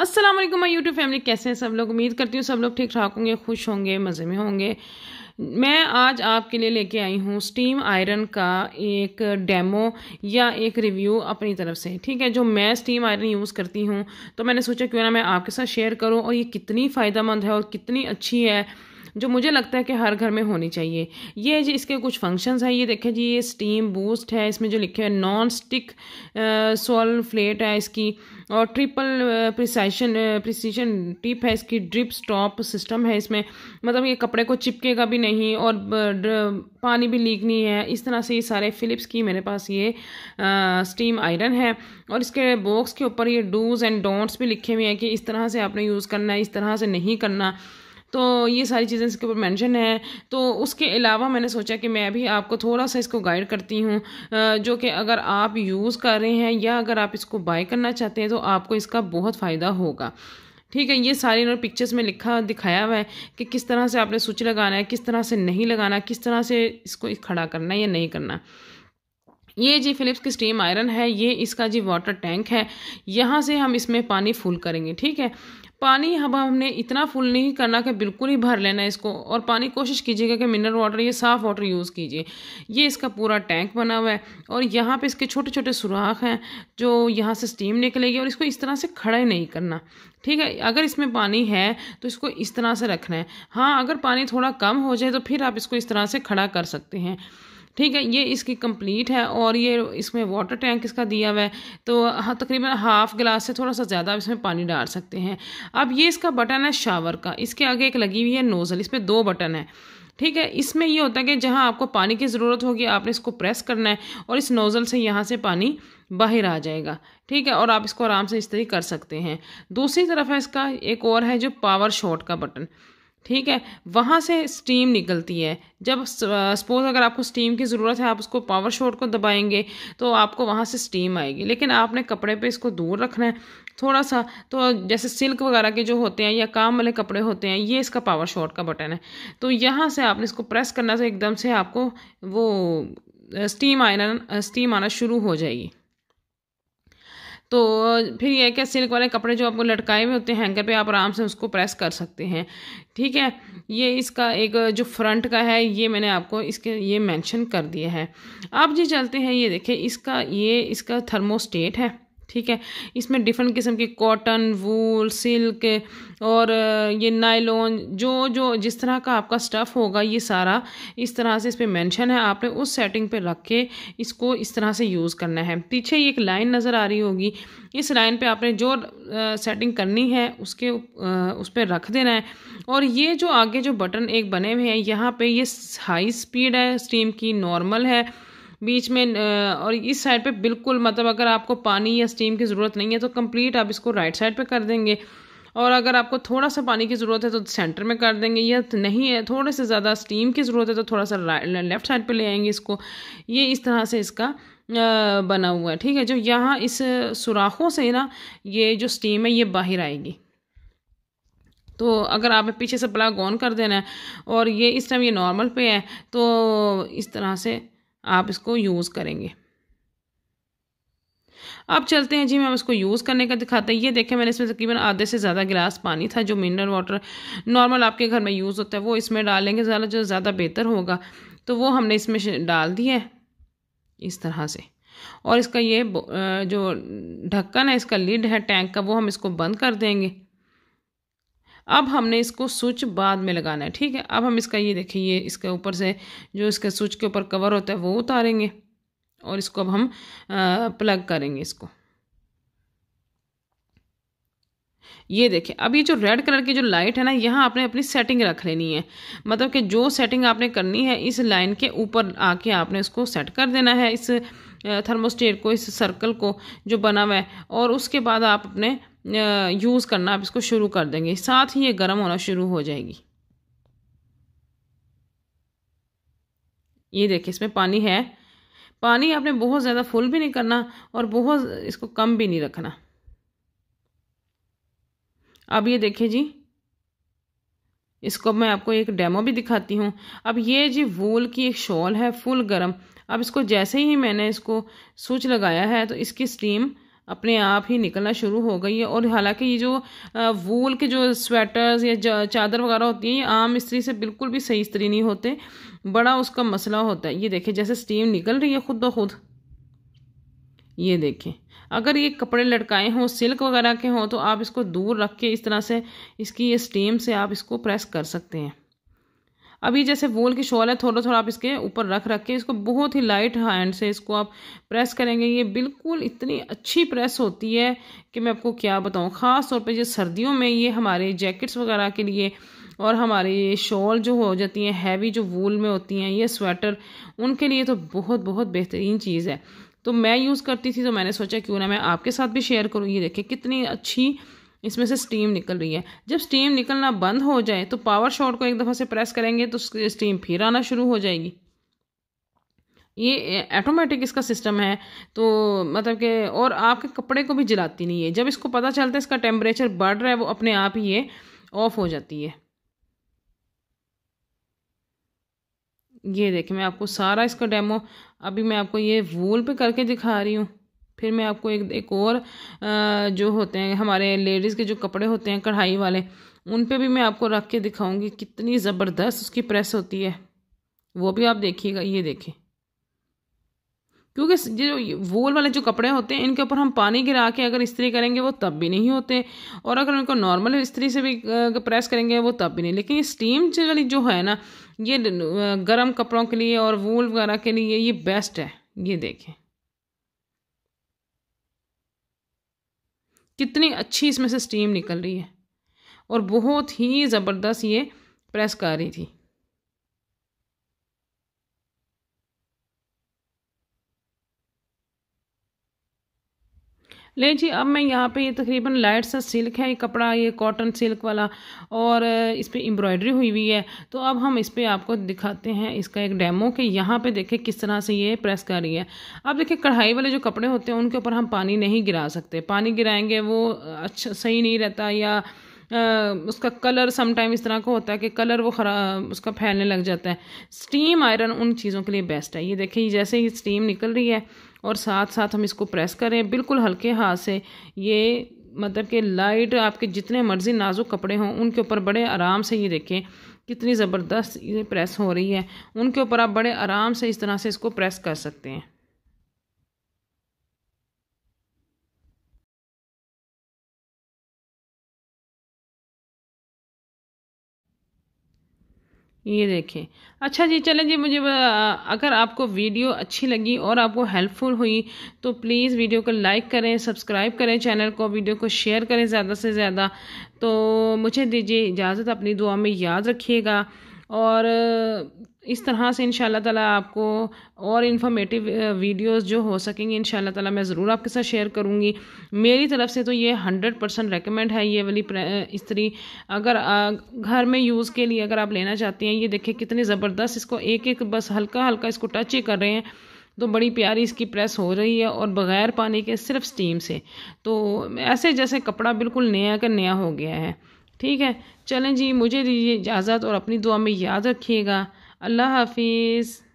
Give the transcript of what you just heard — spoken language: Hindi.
अस्सलाम वालेकुम माई यूट्यूब फैमिली कैसे हैं सब लोग उम्मीद करती हूँ सब लोग ठीक ठाक होंगे खुश होंगे मज़े में होंगे मैं आज आपके लिए लेके आई हूँ स्टीम आयरन का एक डेमो या एक रिव्यू अपनी तरफ से ठीक है जो मैं स्टीम आयरन यूज़ करती हूँ तो मैंने सोचा क्यों ना मैं आपके साथ शेयर करूँ और ये कितनी फ़ायदा मंद है और कितनी अच्छी है जो मुझे लगता है कि हर घर में होनी चाहिए ये जी इसके कुछ फंक्शंस हैं ये देखें जी ये स्टीम बूस्ट है इसमें जो लिखे हैं नॉन स्टिक सोल फ्लेट है इसकी और ट्रिपल प्रिसाइशन प्रिसीशन टिप है इसकी ड्रिप स्टॉप सिस्टम है इसमें मतलब ये कपड़े को चिपकेगा भी नहीं और पानी भी लीक नहीं है इस तरह से ये सारे फ़िलिप्स की मेरे पास ये आ, स्टीम आयरन है और इसके बॉक्स के ऊपर ये डूज़ एंड डोंट्स भी लिखे हुए हैं कि इस तरह से आपने यूज़ करना है इस तरह से नहीं करना तो ये सारी चीज़ें इसके ऊपर मेंशन है तो उसके अलावा मैंने सोचा कि मैं भी आपको थोड़ा सा इसको गाइड करती हूँ जो कि अगर आप यूज़ कर रहे हैं या अगर आप इसको बाय करना चाहते हैं तो आपको इसका बहुत फ़ायदा होगा ठीक है ये सारे इन्होंने पिक्चर्स में लिखा दिखाया हुआ है कि किस तरह से आपने स्विच लगाना है किस तरह से नहीं लगाना किस तरह से इसको खड़ा करना है या नहीं करना ये जी फिलिप्स की स्टीम आयरन है ये इसका जी वाटर टैंक है यहाँ से हम इसमें पानी फुल करेंगे ठीक है पानी अब हमने इतना फुल नहीं करना कि बिल्कुल ही भर लेना इसको और पानी कोशिश कीजिएगा कि मिनरल वाटर या साफ़ वाटर यूज़ कीजिए ये इसका पूरा टैंक बना हुआ है और यहाँ पे इसके छोटे छोटे सुराख हैं जो यहाँ से स्टीम निकलेगी और इसको इस तरह से खड़ा ही नहीं करना ठीक है अगर इसमें पानी है तो इसको इस तरह से रखना है हाँ अगर पानी थोड़ा कम हो जाए तो फिर आप इसको इस तरह से खड़ा कर सकते हैं ठीक है ये इसकी कंप्लीट है और ये इसमें वाटर टैंक इसका दिया हुआ है तो हाँ तकरीबन हाफ गिलास से थोड़ा सा ज़्यादा आप इसमें पानी डाल सकते हैं अब ये इसका बटन है शावर का इसके आगे एक लगी हुई है नोज़ल इस पर दो बटन है ठीक है इसमें ये होता है कि जहाँ आपको पानी की ज़रूरत होगी आपने इसको प्रेस करना है और इस नोज़ल से यहाँ से पानी बाहर आ जाएगा ठीक है और आप इसको आराम से इस तरह कर सकते हैं दूसरी तरफ है इसका एक और है जो पावर शॉट का बटन ठीक है वहाँ से स्टीम निकलती है जब सपोज़ अगर आपको स्टीम की ज़रूरत है आप उसको पावर शॉट को दबाएंगे तो आपको वहाँ से स्टीम आएगी लेकिन आपने कपड़े पे इसको दूर रखना है थोड़ा सा तो जैसे सिल्क वगैरह के जो होते हैं या काम वाले कपड़े होते हैं ये इसका पावर शॉट का बटन है तो यहाँ से आपने इसको प्रेस करना से तो एकदम से आपको वो स्टीम आना स्टीम आना शुरू हो जाएगी तो फिर यह क्या सिल्क वाले कपड़े जो आपको लटकाए हुए होते हैं हैंगर पे आप आराम से उसको प्रेस कर सकते हैं ठीक है ये इसका एक जो फ्रंट का है ये मैंने आपको इसके ये मेंशन कर दिया है आप जी चलते हैं ये देखें इसका ये इसका थर्मोस्टेट है ठीक है इसमें डिफरेंट किस्म की कॉटन वूल सिल्क और ये नाइलॉन जो जो जिस तरह का आपका स्टफ़ होगा ये सारा इस तरह से इस पर मैंशन है आपने उस सेटिंग पे रख के इसको इस तरह से यूज़ करना है पीछे एक लाइन नज़र आ रही होगी इस लाइन पे आपने जो सेटिंग करनी है उसके उस पर रख देना है और ये जो आगे जो बटन एक बने हुए हैं यहाँ पे ये हाई स्पीड है स्टीम की नॉर्मल है बीच में और इस साइड पे बिल्कुल मतलब अगर आपको पानी या स्टीम की ज़रूरत नहीं है तो कंप्लीट आप इसको राइट साइड पे कर देंगे और अगर आपको थोड़ा सा पानी की ज़रूरत है तो सेंटर में कर देंगे या नहीं है थोड़े से ज़्यादा स्टीम की ज़रूरत है तो थोड़ा सा लेफ़्ट साइड पर ले आएंगे इसको ये इस तरह से इसका बना हुआ है ठीक है जो यहाँ इस सुराखों से ना ये जो स्टीम है ये बाहर आएगी तो अगर आप पीछे से प्लग ऑन कर देना है और ये इस टाइम ये नॉर्मल पे है तो इस तरह से आप इसको यूज़ करेंगे अब चलते हैं जी मैं इसको यूज़ करने का दिखाता हूँ ये देखें मैंने इसमें तकरीबन आधे से ज़्यादा गिलास पानी था जो मिनरल वाटर नॉर्मल आपके घर में यूज़ होता है वो इसमें डालेंगे ज़्यादा जो ज़्यादा बेहतर होगा तो वो हमने इसमें डाल दिया है इस तरह से और इसका ये जो ढक्कन है इसका लिड है टैंक का वो हम इसको बंद कर देंगे अब हमने इसको स्विच बाद में लगाना है ठीक है अब हम इसका ये देखें ये इसके ऊपर से जो इसके स्विच के ऊपर कवर होता है वो उतारेंगे और इसको अब हम प्लग करेंगे इसको ये देखें अब ये जो रेड कलर की जो लाइट है ना यहाँ आपने अपनी सेटिंग रख लेनी है मतलब कि जो सेटिंग आपने करनी है इस लाइन के ऊपर आके आपने उसको सेट कर देना है इस थर्मोस्टेट को इस सर्कल को जो बना हुआ है और उसके बाद आप अपने यूज़ करना आप इसको शुरू कर देंगे साथ ही ये गर्म होना शुरू हो जाएगी ये देखिए इसमें पानी है पानी आपने बहुत ज़्यादा फुल भी नहीं करना और बहुत इसको कम भी नहीं रखना अब ये देखिए जी इसको मैं आपको एक डेमो भी दिखाती हूँ अब ये जी वूल की एक शॉल है फुल गर्म अब इसको जैसे ही मैंने इसको स्विच लगाया है तो इसकी स्टीम अपने आप ही निकलना शुरू हो गई है और हालांकि ये जो वूल के जो स्वेटर्स या चादर वगैरह होती हैं ये आम स्त्री से बिल्कुल भी सही स्त्री नहीं होते बड़ा उसका मसला होता है ये देखें जैसे स्टीम निकल रही है खुद ब खुद ये देखें अगर ये कपड़े लटकाए हों सिल्क वगैरह के हों तो आप इसको दूर रख के इस तरह से इसकी ये स्टीम से आप इसको प्रेस कर सकते हैं अभी जैसे वोल की शॉल है थोड़ा थोड़ा आप इसके ऊपर रख रख के इसको बहुत ही लाइट हैंड से इसको आप प्रेस करेंगे ये बिल्कुल इतनी अच्छी प्रेस होती है कि मैं आपको क्या बताऊँ ख़ास तौर पर ये सर्दियों में ये हमारे जैकेट्स वगैरह के लिए और हमारे ये शॉल जो हो जाती हैं हैवी जो वूल में होती हैं ये स्वेटर उनके लिए तो बहुत बहुत बेहतरीन चीज़ है तो मैं यूज़ करती थी तो मैंने सोचा क्यों ना मैं आपके साथ भी शेयर करूँ ये देखिए कितनी अच्छी इसमें से स्टीम निकल रही है जब स्टीम निकलना बंद हो जाए तो पावर शॉट को एक दफ़ा से प्रेस करेंगे तो स्टीम फिर आना शुरू हो जाएगी ये ऑटोमेटिक इसका सिस्टम है तो मतलब कि और आपके कपड़े को भी जलाती नहीं है जब इसको पता चलता है इसका टेम्परेचर बढ़ रहा है वो अपने आप ही ये ऑफ हो जाती है ये देखिए मैं आपको सारा इसका डेमो अभी मैं आपको ये वूल पे करके दिखा रही हूँ फिर मैं आपको एक एक और जो होते हैं हमारे लेडीज़ के जो कपड़े होते हैं कढ़ाई वाले उन पे भी मैं आपको रख के दिखाऊंगी कितनी ज़बरदस्त उसकी प्रेस होती है वो भी आप देखिएगा ये देखें क्योंकि जो वोल वाले जो कपड़े होते हैं इनके ऊपर हम पानी गिरा के अगर इस्त्री करेंगे वो तब भी नहीं होते और अगर उनको नॉर्मल इस्त्री से भी प्रेस करेंगे वो तब भी नहीं लेकिन ये स्टीम वाली जो है ना ये गर्म कपड़ों के लिए और वूल वगैरह के लिए ये बेस्ट है ये देखें कितनी अच्छी इसमें से स्टीम निकल रही है और बहुत ही ज़बरदस्त ये प्रेस कर रही थी ले जी अब मैं यहाँ पे ये तकरीबन लाइट सा सिल्क है ये कपड़ा ये कॉटन सिल्क वाला और इस पर एम्ब्रॉयडरी हुई हुई है तो अब हम इस पर आपको दिखाते हैं इसका एक डेमो कि यहाँ पे देखें किस तरह से ये प्रेस कर रही है अब देखिए कढ़ाई वाले जो कपड़े होते हैं उनके ऊपर हम पानी नहीं गिरा सकते पानी गिराएंगे वो अच्छा सही नहीं रहता या उसका कलर समटाइम इस तरह का होता है कि कलर वो खरा उसका फैलने लग जाता है स्टीम आयरन उन चीज़ों के लिए बेस्ट है ये देखिए जैसे ही स्टीम निकल रही है और साथ साथ हम इसको प्रेस करें बिल्कुल हल्के हाथ से ये मतलब कि लाइट आपके जितने मर्ज़ी नाजुक कपड़े हों उनके ऊपर बड़े आराम से ये देखें कितनी ज़बरदस्त ये प्रेस हो रही है उनके ऊपर आप बड़े आराम से इस तरह से इसको प्रेस कर सकते हैं ये देखें अच्छा जी चलें जी मुझे अगर आपको वीडियो अच्छी लगी और आपको हेल्पफुल हुई तो प्लीज़ वीडियो को लाइक करें सब्सक्राइब करें चैनल को वीडियो को शेयर करें ज़्यादा से ज़्यादा तो मुझे दीजिए इजाज़त अपनी दुआ में याद रखिएगा और इस तरह से इन ताला आपको और इन्फॉर्मेटिव वीडियोस जो हो सकेंगी इन ताला मैं ज़रूर आपके साथ शेयर करूँगी मेरी तरफ से तो ये हंड्रेड परसेंट रिकमेंड है ये वाली इस्त्री अगर घर में यूज़ के लिए अगर आप लेना चाहती हैं ये देखिए कितनी ज़बरदस्त इसको एक एक बस हल्का हल्का इसको टच ही कर रहे हैं तो बड़ी प्यारी इसकी प्रेस हो रही है और बग़ैर पानी के सिर्फ स्टीम से तो ऐसे जैसे कपड़ा बिल्कुल नया का नया हो गया है ठीक है चलें जी मुझे दीजिए इजाज़त और अपनी दुआ में याद रखिएगा अल्लाह हाफिज़